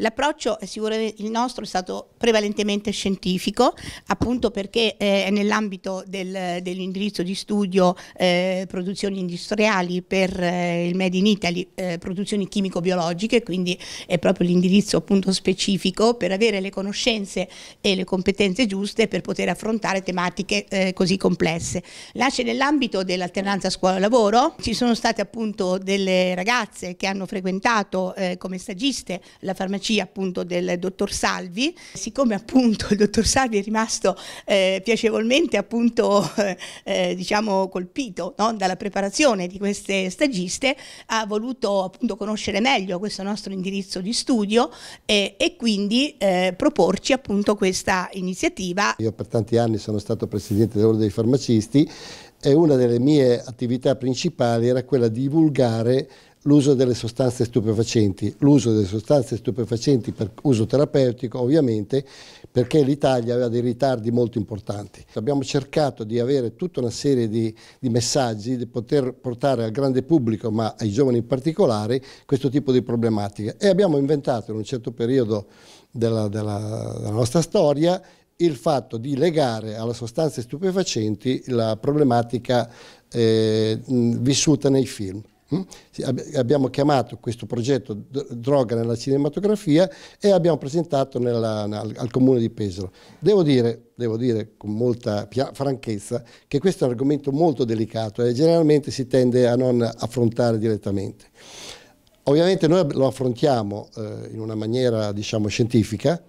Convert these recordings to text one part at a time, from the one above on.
L'approccio il nostro è stato prevalentemente scientifico, appunto perché eh, è nell'ambito del, dell'indirizzo di studio eh, produzioni industriali per eh, il Made in Italy, eh, produzioni chimico-biologiche, quindi è proprio l'indirizzo appunto specifico per avere le conoscenze e le competenze giuste per poter affrontare tematiche eh, così complesse. Nasce nell'ambito dell'alternanza scuola-lavoro, ci sono state appunto delle ragazze che hanno frequentato come stagiste la farmacia farmacia appunto del dottor Salvi, siccome appunto il dottor Salvi è rimasto eh, piacevolmente appunto eh, eh, diciamo colpito no? dalla preparazione di queste stagiste, ha voluto appunto conoscere meglio questo nostro indirizzo di studio e, eh, e quindi eh, proporci appunto questa iniziativa. Io per tanti anni sono stato presidente dell'Ordine dei Farmacisti e una delle mie attività principali era quella di divulgare l'uso delle sostanze stupefacenti, l'uso delle sostanze stupefacenti per uso terapeutico ovviamente perché l'Italia aveva dei ritardi molto importanti. Abbiamo cercato di avere tutta una serie di, di, messaggi, di poter portare al grande pubblico, ma ai giovani in particolare, questo tipo di problematica e abbiamo inventato in un certo periodo della, della, della nostra storia il fatto di legare alle sostanze stupefacenti la problematica eh, vissuta nei film. Mm? Abbiamo chiamato questo progetto Droga nella cinematografia e abbiamo presentato nella, al, al, comune di Pesaro. Devo dire, devo dire con molta franchezza che questo è un argomento molto delicato e generalmente si tende a non affrontare direttamente. Ovviamente noi lo affrontiamo eh, in una maniera diciamo, scientifica,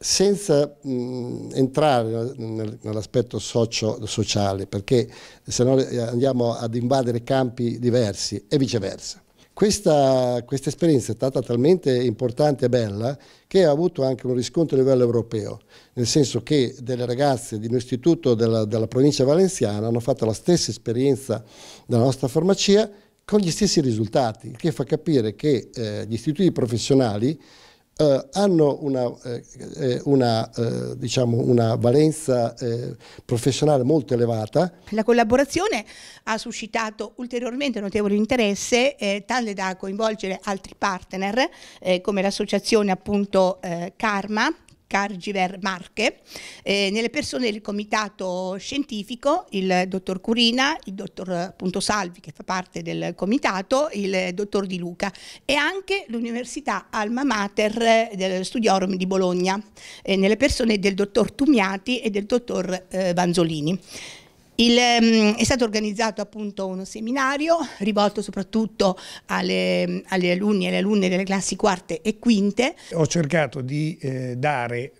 senza mh, entrare nell'aspetto sociale, perché se no eh, andiamo ad invadere campi diversi e viceversa. Questa, questa, esperienza è stata talmente importante e bella che ha avuto anche un riscontro a livello europeo, nel senso che delle ragazze di un istituto della, della provincia valenziana hanno fatto la stessa esperienza della nostra farmacia con gli stessi risultati, che fa capire che eh, gli istituti professionali eh, hanno una, eh, eh, una, eh, diciamo una valenza eh, professionale molto elevata. La collaborazione ha suscitato ulteriormente notevole interesse, tale da coinvolgere altri partner come l'associazione appunto Karma Cargiver Marche, eh, nelle persone del comitato scientifico, il dottor Curina, il dottor appunto, Salvi che fa parte del comitato, il dottor Di Luca e anche l'Università Alma Mater del Studiorum di Bologna, eh, nelle persone del dottor Tumiati e del dottor eh, Vanzolini. Il, ehm, è stato organizzato appunto uno seminario rivolto soprattutto alle, alle alunni e alle alunne delle classi quarte e quinte. Ho cercato di eh, dare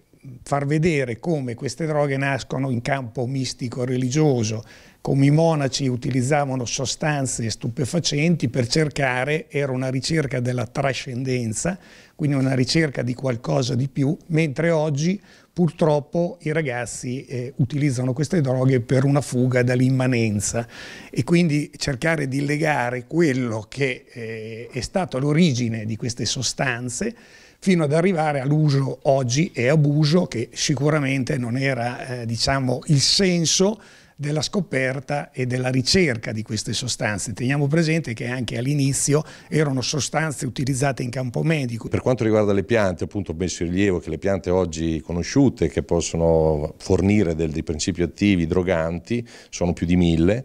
far vedere come queste droghe nascono in campo mistico-religioso, come i monaci utilizzavano sostanze stupefacenti per cercare, era una ricerca della trascendenza, quindi una ricerca di qualcosa di più, mentre oggi purtroppo i ragazzi eh, utilizzano queste droghe per una fuga dall'immanenza e quindi cercare di legare quello che eh, è stato l'origine di queste sostanze fino ad arrivare all'uso oggi e abuso che sicuramente non era eh, diciamo, il senso della scoperta e della ricerca di queste sostanze. Teniamo presente che anche all'inizio erano sostanze utilizzate in campo medico. Per quanto riguarda le piante, appunto penso in rilievo che le piante oggi conosciute che possono fornire dei, dei principi attivi droganti sono più di mille,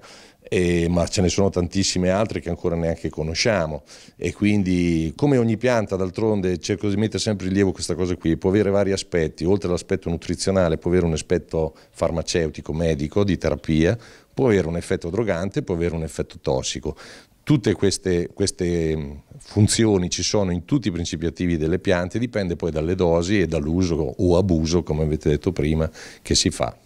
eh, ma ce ne sono tantissime altre che ancora neanche conosciamo e quindi come ogni pianta d'altronde cerco di mettere sempre in rilievo questa cosa qui, può avere vari aspetti, oltre all'aspetto nutrizionale può avere un aspetto farmaceutico, medico, di terapia, può avere un effetto drogante, può avere un effetto tossico. Tutte queste, queste, funzioni ci sono in tutti i principi attivi delle piante, dipende poi dalle dosi e dall'uso o abuso, come avete detto prima, che si fa.